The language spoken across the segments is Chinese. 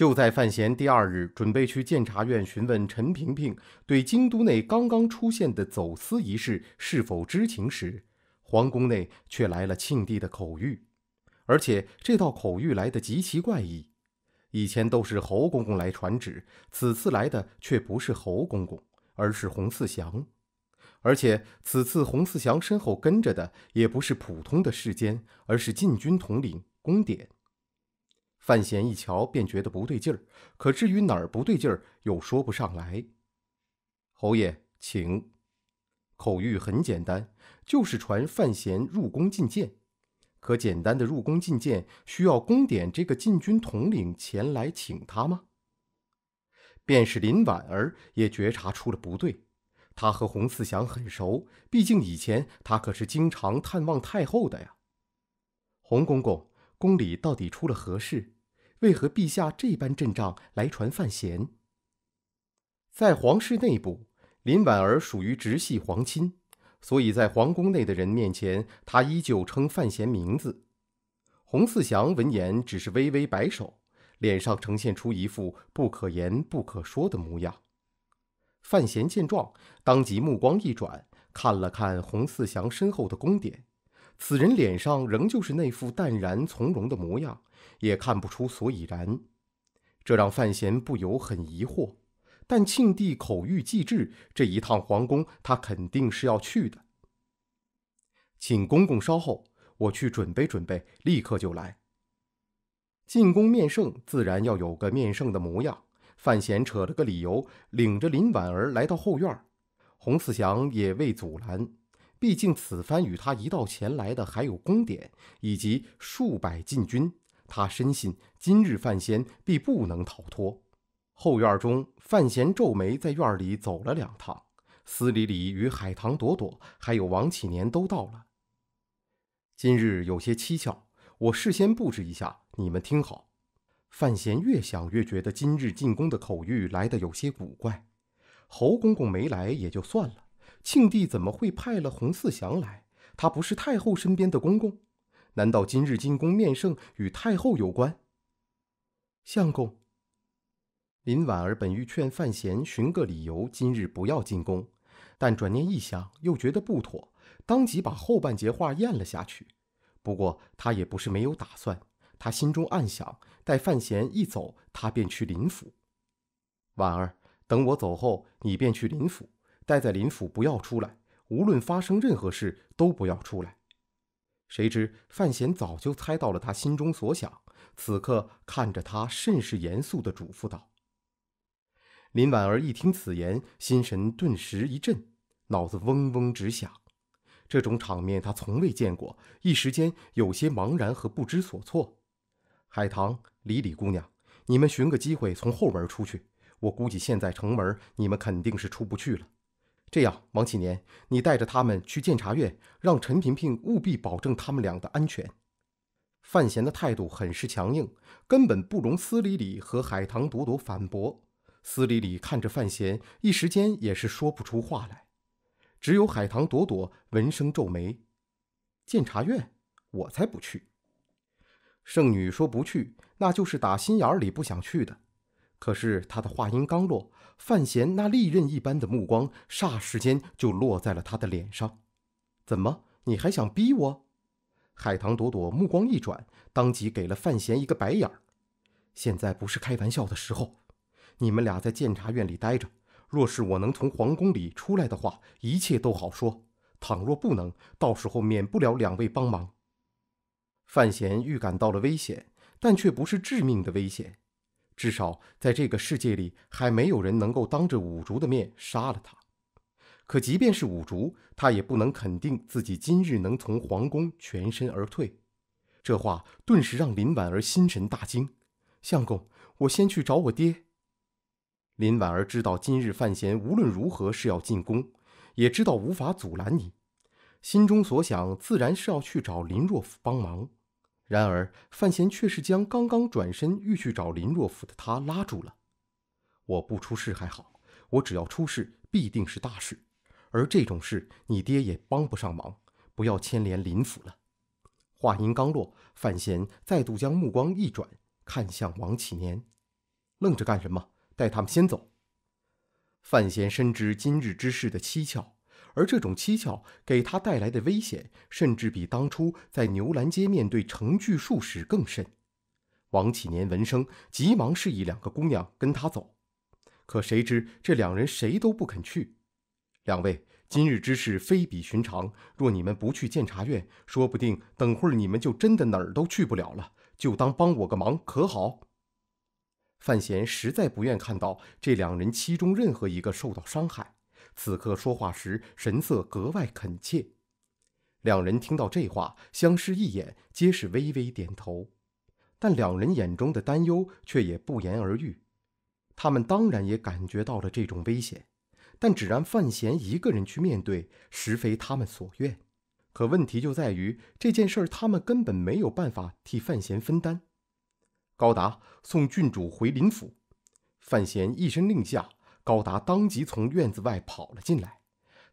就在范闲第二日准备去监察院询问陈萍萍对京都内刚刚出现的走私一事是否知情时，皇宫内却来了庆帝的口谕，而且这道口谕来得极其怪异，以前都是侯公公来传旨，此次来的却不是侯公公，而是洪四祥，而且此次洪四祥身后跟着的也不是普通的侍监，而是禁军统领宫典。范闲一瞧便觉得不对劲儿，可至于哪儿不对劲儿又说不上来。侯爷，请口谕很简单，就是传范闲入宫觐见。可简单的入宫觐见，需要宫典这个禁军统领前来请他吗？便是林婉儿也觉察出了不对，他和洪四祥很熟，毕竟以前他可是经常探望太后的呀。洪公公。宫里到底出了何事？为何陛下这般阵仗来传范闲？在皇室内部，林婉儿属于直系皇亲，所以在皇宫内的人面前，她依旧称范闲名字。洪四祥闻言，只是微微摆手，脸上呈现出一副不可言、不可说的模样。范闲见状，当即目光一转，看了看洪四祥身后的宫殿。此人脸上仍旧是那副淡然从容的模样，也看不出所以然，这让范闲不由很疑惑。但庆帝口谕既至，这一趟皇宫他肯定是要去的。请公公稍后，我去准备准备，立刻就来。进宫面圣，自然要有个面圣的模样。范闲扯了个理由，领着林婉儿来到后院，洪四祥也未阻拦。毕竟此番与他一道前来的还有宫典以及数百禁军，他深信今日范闲必不能逃脱。后院中，范闲皱眉在院里走了两趟，司礼理与海棠朵朵还有王启年都到了。今日有些蹊跷，我事先布置一下，你们听好。范闲越想越觉得今日进宫的口谕来的有些古怪，侯公公没来也就算了。庆帝怎么会派了洪四祥来？他不是太后身边的公公，难道今日进宫面圣与太后有关？相公，林婉儿本欲劝范闲寻个理由今日不要进宫，但转念一想又觉得不妥，当即把后半截话咽了下去。不过他也不是没有打算，他心中暗想：待范闲一走，他便去林府。婉儿，等我走后，你便去林府。待在林府，不要出来。无论发生任何事，都不要出来。谁知范闲早就猜到了他心中所想，此刻看着他甚是严肃的嘱咐道：“林婉儿，一听此言，心神顿时一震，脑子嗡嗡直响。这种场面他从未见过，一时间有些茫然和不知所措。海棠，李李姑娘，你们寻个机会从后门出去。我估计现在城门，你们肯定是出不去了。”这样，王启年，你带着他们去监察院，让陈萍萍务必保证他们俩的安全。范闲的态度很是强硬，根本不容司礼礼和海棠朵朵反驳。司礼礼看着范闲，一时间也是说不出话来。只有海棠朵朵闻声皱眉：“监察院，我才不去。”圣女说不去，那就是打心眼里不想去的。可是他的话音刚落，范闲那利刃一般的目光霎时间就落在了他的脸上。怎么，你还想逼我？海棠朵朵目光一转，当即给了范闲一个白眼儿。现在不是开玩笑的时候。你们俩在监察院里待着。若是我能从皇宫里出来的话，一切都好说。倘若不能，到时候免不了两位帮忙。范闲预感到了危险，但却不是致命的危险。至少在这个世界里，还没有人能够当着五竹的面杀了他。可即便是五竹，他也不能肯定自己今日能从皇宫全身而退。这话顿时让林婉儿心神大惊：“相公，我先去找我爹。”林婉儿知道今日范闲无论如何是要进宫，也知道无法阻拦你，心中所想自然是要去找林若甫帮忙。然而，范闲却是将刚刚转身欲去找林若甫的他拉住了。“我不出事还好，我只要出事，必定是大事。而这种事，你爹也帮不上忙，不要牵连林府了。”话音刚落，范闲再度将目光一转，看向王启年，“愣着干什么？带他们先走。”范闲深知今日之事的蹊跷。而这种蹊跷给他带来的危险，甚至比当初在牛栏街面对成巨树时更甚。王启年闻声，急忙示意两个姑娘跟他走，可谁知这两人谁都不肯去。两位，今日之事非比寻常，若你们不去监察院，说不定等会儿你们就真的哪儿都去不了了。就当帮我个忙，可好？范闲实在不愿看到这两人其中任何一个受到伤害。此刻说话时神色格外恳切，两人听到这话，相视一眼，皆是微微点头，但两人眼中的担忧却也不言而喻。他们当然也感觉到了这种危险，但只让范闲一个人去面对，实非他们所愿。可问题就在于这件事儿，他们根本没有办法替范闲分担。高达送郡主回林府，范闲一声令下。高达当即从院子外跑了进来，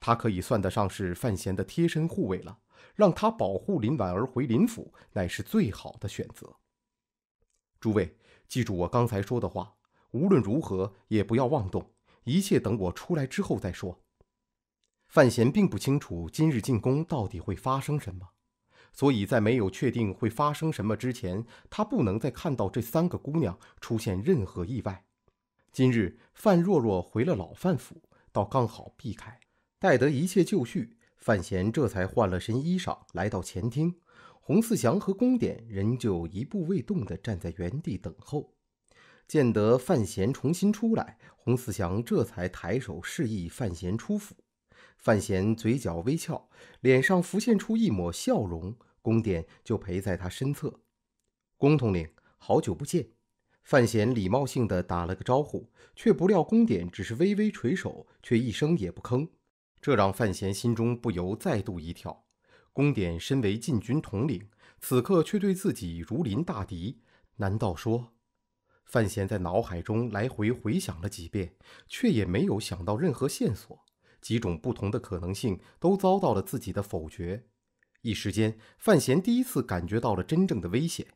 他可以算得上是范闲的贴身护卫了。让他保护林婉儿回林府，乃是最好的选择。诸位，记住我刚才说的话，无论如何也不要妄动，一切等我出来之后再说。范闲并不清楚今日进宫到底会发生什么，所以在没有确定会发生什么之前，他不能再看到这三个姑娘出现任何意外。今日范若若回了老范府，倒刚好避开。待得一切就绪，范闲这才换了身衣裳，来到前厅。洪四祥和宫典仍旧一步未动地站在原地等候。见得范闲重新出来，洪四祥这才抬手示意范闲出府。范闲嘴角微翘，脸上浮现出一抹笑容。宫典就陪在他身侧。宫统领，好久不见。范闲礼貌性地打了个招呼，却不料宫典只是微微垂首，却一声也不吭。这让范闲心中不由再度一跳。宫典身为禁军统领，此刻却对自己如临大敌，难道说……范闲在脑海中来回回想了几遍，却也没有想到任何线索。几种不同的可能性都遭到了自己的否决。一时间，范闲第一次感觉到了真正的危险。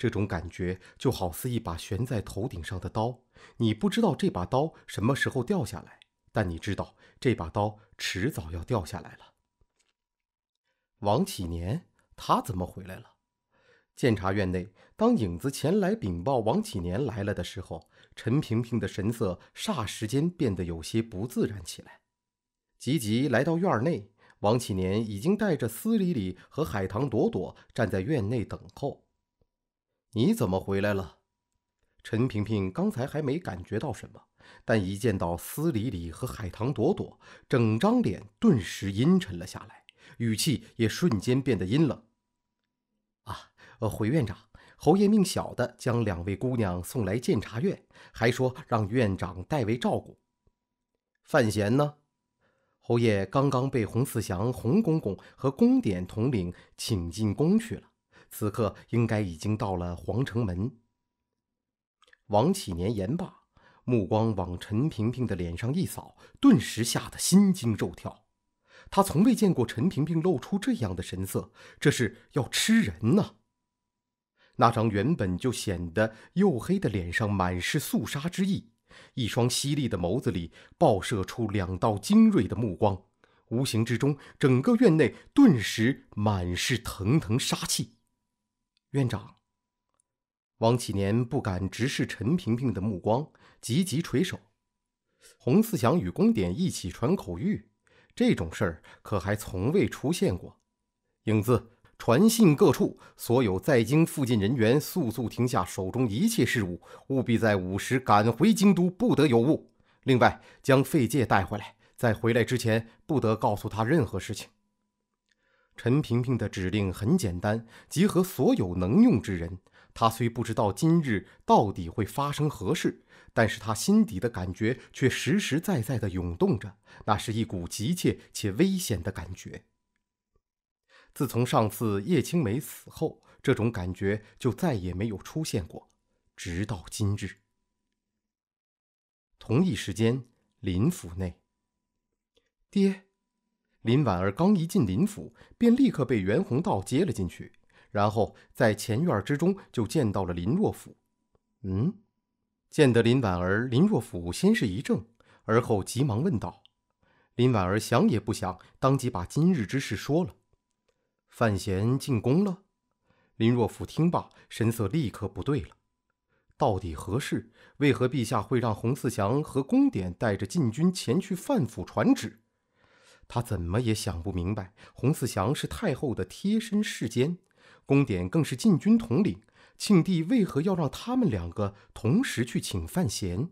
这种感觉就好似一把悬在头顶上的刀，你不知道这把刀什么时候掉下来，但你知道这把刀迟早要掉下来了。王启年，他怎么回来了？监察院内，当影子前来禀报王启年来了的时候，陈萍萍的神色霎时间变得有些不自然起来。急急来到院内，王启年已经带着司理理和海棠朵朵站在院内等候。你怎么回来了？陈萍萍刚才还没感觉到什么，但一见到司理理和海棠朵朵，整张脸顿时阴沉了下来，语气也瞬间变得阴冷。啊，回院长，侯爷命小的将两位姑娘送来监察院，还说让院长代为照顾。范闲呢？侯爷刚刚被洪四祥、洪公公和公典统领请进宫去了。此刻应该已经到了皇城门。王启年言罢，目光往陈萍萍的脸上一扫，顿时吓得心惊肉跳。他从未见过陈萍萍露出这样的神色，这是要吃人呢！那张原本就显得黝黑的脸上满是肃杀之意，一双犀利的眸子里爆射出两道精锐的目光，无形之中，整个院内顿时满是腾腾杀气。院长，王启年不敢直视陈萍萍的目光，急急垂首。洪四祥与宫典一起传口谕，这种事儿可还从未出现过。影子，传信各处，所有在京附近人员，速速停下手中一切事务，务必在午时赶回京都，不得有误。另外，将费介带回来，在回来之前，不得告诉他任何事情。陈萍萍的指令很简单：集合所有能用之人。他虽不知道今日到底会发生何事，但是他心底的感觉却实实在在的涌动着。那是一股急切且危险的感觉。自从上次叶青梅死后，这种感觉就再也没有出现过，直到今日。同一时间，林府内，爹。林婉儿刚一进林府，便立刻被袁宏道接了进去，然后在前院之中就见到了林若甫。嗯，见得林婉儿，林若甫先是一怔，而后急忙问道：“林婉儿，想也不想，当即把今日之事说了。”范闲进宫了。林若甫听罢，神色立刻不对了。到底何事？为何陛下会让洪四祥和宫典带着禁军前去范府传旨？他怎么也想不明白，洪四祥是太后的贴身侍监，宫典更是禁军统领，庆帝为何要让他们两个同时去请范闲？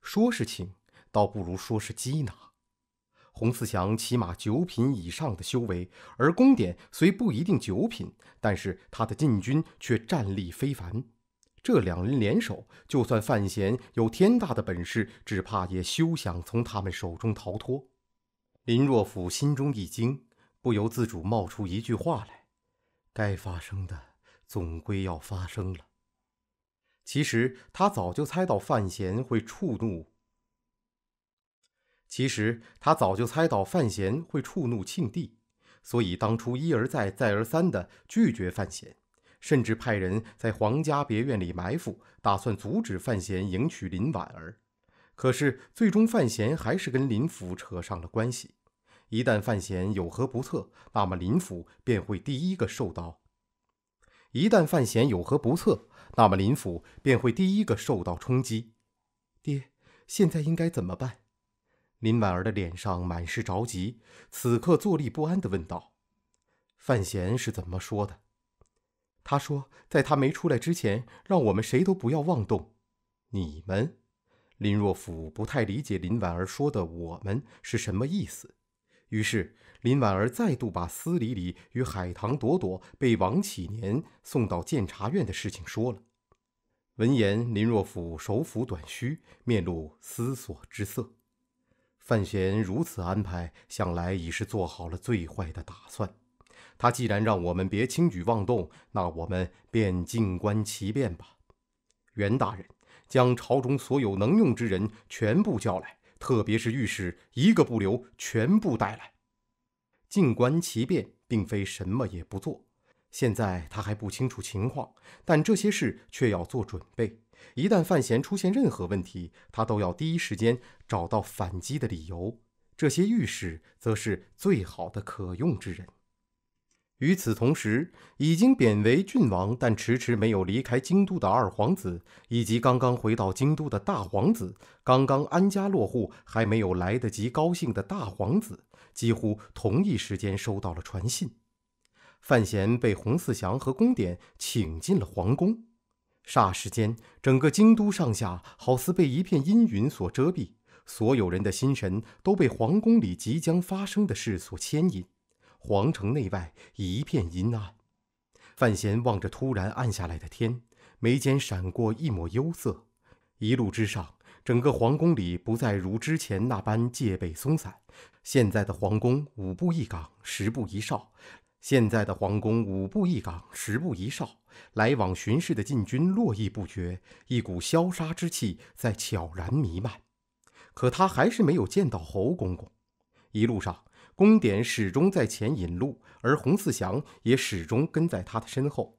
说是请，倒不如说是缉拿。洪四祥起码九品以上的修为，而宫典虽不一定九品，但是他的禁军却战力非凡。这两人联手，就算范闲有天大的本事，只怕也休想从他们手中逃脱。林若甫心中一惊，不由自主冒出一句话来：“该发生的总归要发生了。”其实他早就猜到范闲会触怒，其实他早就猜到范闲会触怒庆帝，所以当初一而再、再而三的拒绝范闲，甚至派人在皇家别院里埋伏，打算阻止范闲迎娶林婉儿。可是最终，范闲还是跟林府扯上了关系。一旦范闲有何不测，那么林府便会第一个受到；一旦范闲有何不测，那么林府便会第一个受到冲击。爹，现在应该怎么办？林婉儿的脸上满是着急，此刻坐立不安地问道：“范闲是怎么说的？他说，在他没出来之前，让我们谁都不要妄动。你们？”林若甫不太理解林婉儿说的“我们”是什么意思，于是林婉儿再度把司理理与海棠朵朵被王启年送到监察院的事情说了。闻言，林若甫手抚短须，面露思索之色。范闲如此安排，想来已是做好了最坏的打算。他既然让我们别轻举妄动，那我们便静观其变吧，袁大人。将朝中所有能用之人全部叫来，特别是御史一个不留，全部带来。静观其变，并非什么也不做。现在他还不清楚情况，但这些事却要做准备。一旦范闲出现任何问题，他都要第一时间找到反击的理由。这些御史则是最好的可用之人。与此同时，已经贬为郡王但迟迟没有离开京都的二皇子，以及刚刚回到京都的大皇子，刚刚安家落户还没有来得及高兴的大皇子，几乎同一时间收到了传信。范闲被洪四祥和宫典请进了皇宫。霎时间，整个京都上下好似被一片阴云所遮蔽，所有人的心神都被皇宫里即将发生的事所牵引。皇城内外一片阴暗，范闲望着突然暗下来的天，眉间闪过一抹忧色。一路之上，整个皇宫里不再如之前那般戒备松散。现在的皇宫五步一岗，十步一哨。现在的皇宫五步一岗，十步一哨。来往巡视的禁军络绎不绝，一股消杀之气在悄然弥漫。可他还是没有见到侯公公。一路上。宫典始终在前引路，而洪四祥也始终跟在他的身后。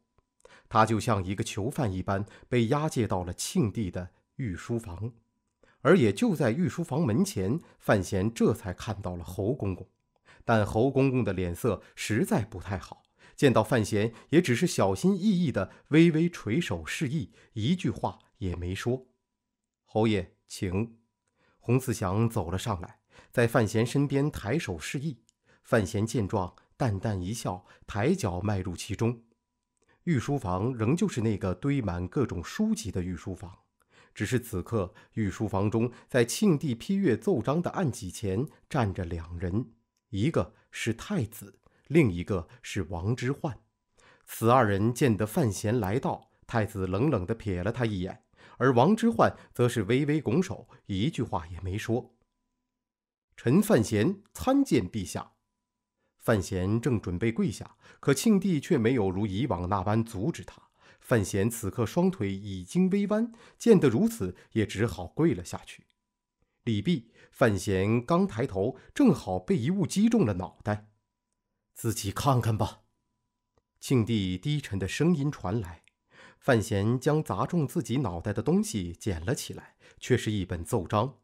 他就像一个囚犯一般，被押解到了庆帝的御书房。而也就在御书房门前，范闲这才看到了侯公公。但侯公公的脸色实在不太好，见到范闲也只是小心翼翼地微微垂手示意，一句话也没说。侯爷，请。洪四祥走了上来。在范闲身边抬手示意，范闲见状淡淡一笑，抬脚迈入其中。御书房仍旧是那个堆满各种书籍的御书房，只是此刻御书房中，在庆帝批阅奏章的案几前站着两人，一个是太子，另一个是王之涣。此二人见得范闲来到，太子冷冷地瞥了他一眼，而王之涣则是微微拱手，一句话也没说。臣范闲参见陛下。范闲正准备跪下，可庆帝却没有如以往那般阻止他。范闲此刻双腿已经微弯，见得如此，也只好跪了下去。李毕，范闲刚抬头，正好被一物击中了脑袋。自己看看吧。庆帝低沉的声音传来。范闲将砸中自己脑袋的东西捡了起来，却是一本奏章。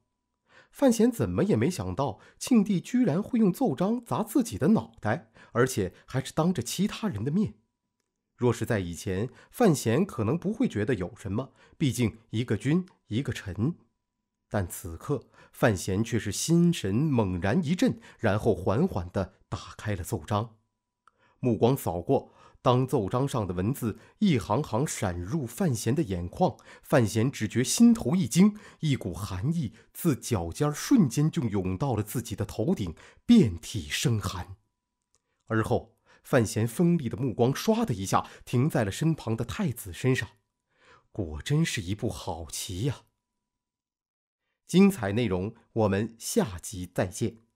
范闲怎么也没想到，庆帝居然会用奏章砸自己的脑袋，而且还是当着其他人的面。若是在以前，范闲可能不会觉得有什么，毕竟一个君，一个臣。但此刻，范闲却是心神猛然一震，然后缓缓地打开了奏章，目光扫过。当奏章上的文字一行行闪入范闲的眼眶，范闲只觉心头一惊，一股寒意自脚尖瞬间就涌到了自己的头顶，遍体生寒。而后，范闲锋利的目光唰的一下停在了身旁的太子身上，果真是一步好棋呀！精彩内容，我们下集再见。